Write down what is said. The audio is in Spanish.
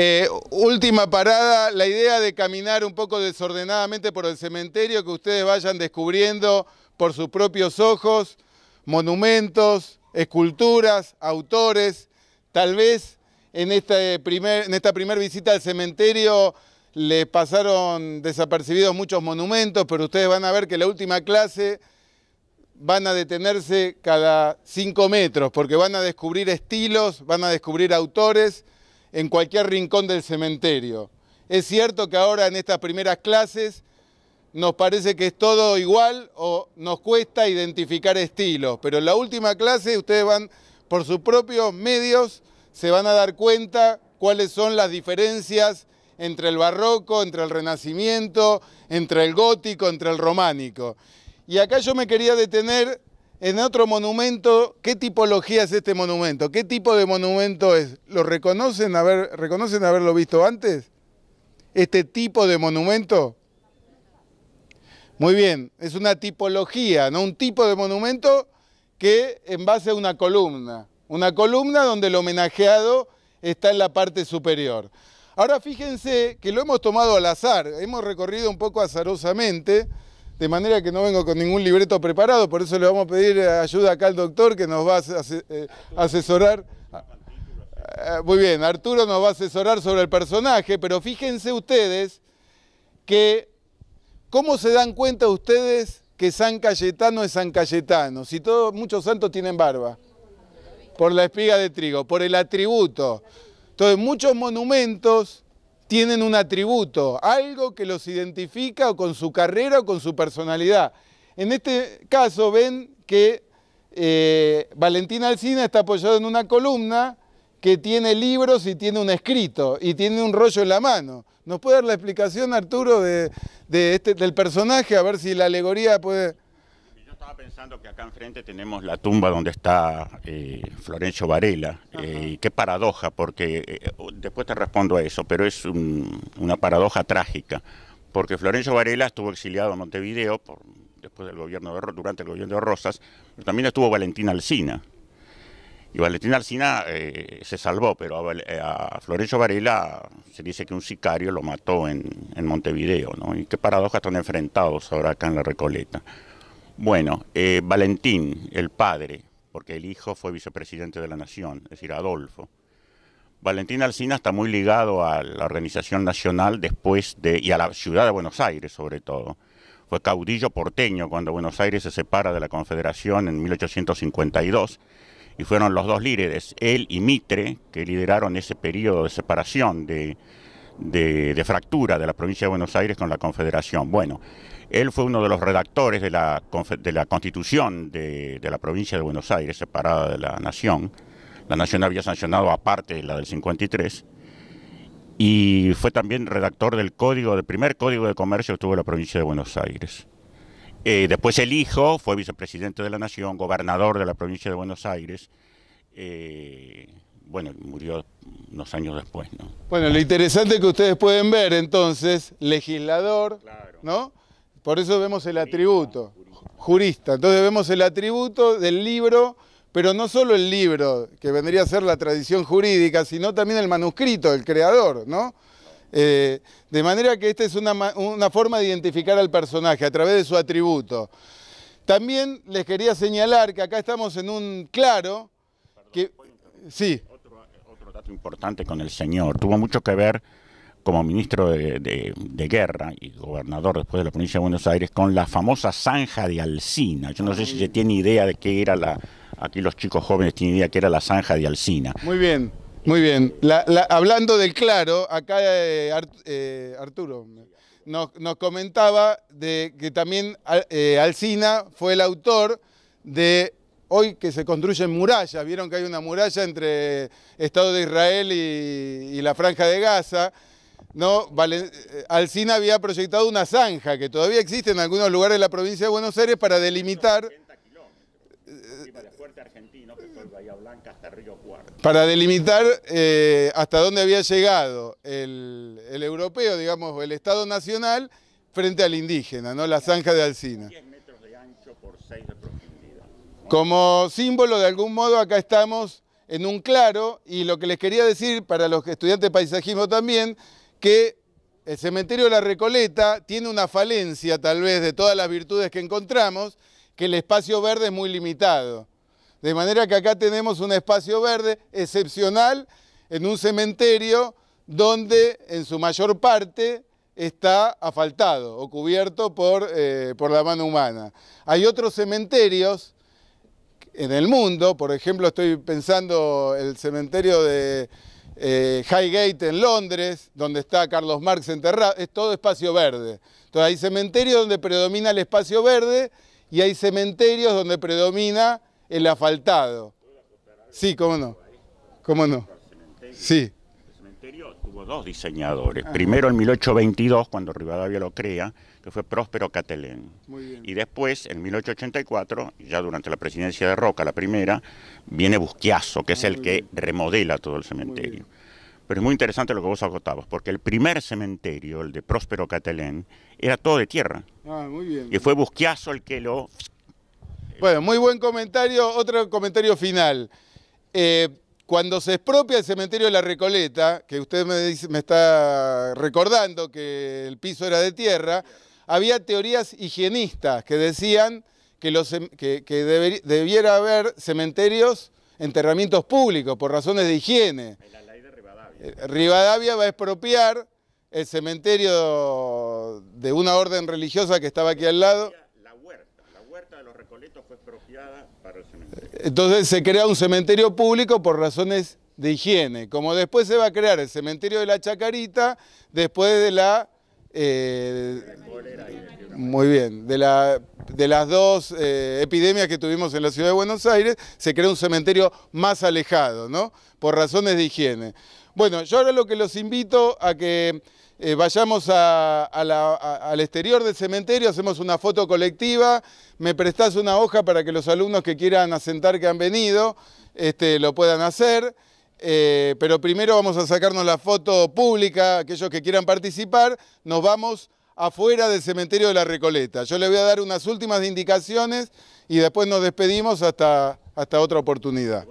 Eh, última parada, la idea de caminar un poco desordenadamente por el cementerio, que ustedes vayan descubriendo por sus propios ojos monumentos, esculturas, autores. Tal vez en, este esta primer, esta primera visita al cementerio les pasaron desapercibidos muchos monumentos, pero ustedes van a ver que la última clase van a detenerse cada cinco metros, porque van a descubrir estilos, van a descubrir autores en cualquier rincón del cementerio. Es cierto que ahora en estas primeras clases nos parece que es todo igual o nos cuesta identificar estilos, pero en la última clase ustedes van por sus propios medios, se van a dar cuenta cuáles son las diferencias entre el barroco, entre el renacimiento, entre el gótico, entre el románico. Y acá yo me quería detener en otro monumento, ¿qué tipología es este monumento? ¿Qué tipo de monumento es? ¿Lo reconocen, reconocen haberlo visto antes? ¿Este tipo de monumento? Muy bien, es una tipología, ¿no? Un tipo de monumento que en base a una columna. Una columna donde el homenajeado está en la parte superior. Ahora fíjense que lo hemos tomado al azar, hemos recorrido un poco azarosamente de manera que no vengo con ningún libreto preparado, por eso le vamos a pedir ayuda acá al doctor que nos va a eh, asesorar. Ah, eh, muy bien, Arturo nos va a asesorar sobre el personaje, pero fíjense ustedes que cómo se dan cuenta ustedes que San Cayetano es San Cayetano, si todos, muchos santos tienen barba, por la espiga de trigo, por el atributo. Entonces, muchos monumentos tienen un atributo, algo que los identifica o con su carrera o con su personalidad. En este caso ven que Valentina eh, Valentín Alcina está apoyado en una columna que tiene libros y tiene un escrito y tiene un rollo en la mano. ¿Nos puede dar la explicación, Arturo, este, del personaje? A ver si la alegoría puede estaba pensando que acá enfrente tenemos la tumba donde está eh, Florencio Varela. Eh, y qué paradoja, porque eh, después te respondo a eso, pero es una paradoja trágica, porque Florencio Varela estuvo exiliado a Montevideo por, después del gobierno de, durante el gobierno de Rosas, pero también estuvo Valentín Alsina. Y Valentín Alsina se salvó, pero a, Florencio Varela se dice que un sicario lo mató en, Montevideo, Y qué paradoja están enfrentados ahora acá en la Recoleta. Bueno, eh, Valentín, el padre, porque el hijo fue vicepresidente de la Nación, es decir, Adolfo. Valentín Alsina está muy ligado a la organización nacional después de, y a la ciudad de Buenos Aires sobre todo. Fue caudillo porteño cuando Buenos Aires se separa de la Confederación en 1852 y fueron los dos líderes, él y Mitre, que lideraron ese periodo de separación de, de, fractura de la provincia de Buenos Aires con la Confederación. Bueno, él fue uno de los redactores de la, constitución de, la provincia de Buenos Aires, separada de la nación. La nación había sancionado aparte la del 53. Y fue también redactor del código, del primer código de comercio que tuvo la provincia de Buenos Aires. Eh, después el hijo fue vicepresidente de la nación, gobernador de la provincia de Buenos Aires. Eh, bueno, murió unos años después, ¿no? Bueno, lo interesante que ustedes pueden ver entonces, legislador, ¿no? Por eso vemos el atributo, jurista. Entonces vemos el atributo del libro, pero no solo el libro, que vendría a ser la tradición jurídica, sino también el manuscrito, el creador, ¿no? Eh, de manera que esta es una, una forma de identificar al personaje a través de su atributo. También les quería señalar que acá estamos en un claro, que, sí, importante con el Señor. Tuvo mucho que ver como ministro de, guerra y gobernador después de la provincia de Buenos Aires con la famosa zanja de Alcina. Yo no sé si se tiene idea de qué era la... Aquí los chicos jóvenes tienen idea de qué era la zanja de Alcina. Muy bien, muy bien. hablando del claro, acá eh, eh, Arturo nos, comentaba de que también eh, Alsina fue el autor de hoy que se construyen murallas, vieron que hay una muralla entre Estado de Israel y, la Franja de Gaza, ¿no? Eh, Alcina había proyectado una zanja que todavía existe en algunos lugares de la provincia de Buenos Aires para delimitar... Para delimitar eh, hasta dónde había llegado el, el, europeo, digamos, el Estado Nacional frente al indígena, ¿no? La zanja de Alcina. Como símbolo, de algún modo, acá estamos en un claro y lo que les quería decir para los estudiantes de paisajismo también, que el cementerio de la Recoleta tiene una falencia tal vez de todas las virtudes que encontramos, que el espacio verde es muy limitado. De manera que acá tenemos un espacio verde excepcional en un cementerio donde en su mayor parte está asfaltado o cubierto por, eh, por la mano humana. Hay otros cementerios en el mundo. Por ejemplo, estoy pensando el cementerio de eh, Highgate en Londres, donde está Carlos Marx enterrado, es todo espacio verde. Entonces hay cementerios donde predomina el espacio verde y hay cementerios donde predomina el asfaltado. Sí, cómo no. ¿Cómo no? Sí dos diseñadores. Primero en 1822, cuando Rivadavia lo crea, que fue Próspero Catelén. Y después, en 1884, ya durante la presidencia de Roca, la primera, viene Busquiazo, que es ah, el que remodela todo el cementerio. Pero es muy interesante lo que vos acotabas porque el primer cementerio, el de Próspero Catelén, era todo de tierra. Ah, muy bien. Y fue Busquiazo el que lo... Bueno, muy buen comentario. Otro comentario final. Eh, cuando se expropia el cementerio de la Recoleta, que usted me, dice, me está recordando que el piso era de tierra, había teorías higienistas que decían que, debiera haber cementerios, enterramientos públicos por razones de higiene. Rivadavia. Eh, Rivadavia va a expropiar el cementerio de una orden religiosa que estaba aquí al lado los recoletos fue expropiada para el cementerio. Entonces se crea un cementerio público por razones de higiene, como después se va a crear el cementerio de la Chacarita, después de la... Eh, muy bien, de, la, de las dos eh, epidemias que tuvimos en la ciudad de Buenos Aires, se crea un cementerio más alejado, ¿no? Por razones de higiene. Bueno, yo ahora lo que los invito a que eh, vayamos al exterior del cementerio, hacemos una foto colectiva, me prestás una hoja para que los alumnos que quieran asentar que han venido este, lo puedan hacer. Eh, pero primero vamos a sacarnos la foto pública, aquellos que quieran participar, nos vamos afuera del cementerio de la Recoleta. Yo les voy a dar unas últimas indicaciones y después nos despedimos hasta, hasta otra oportunidad.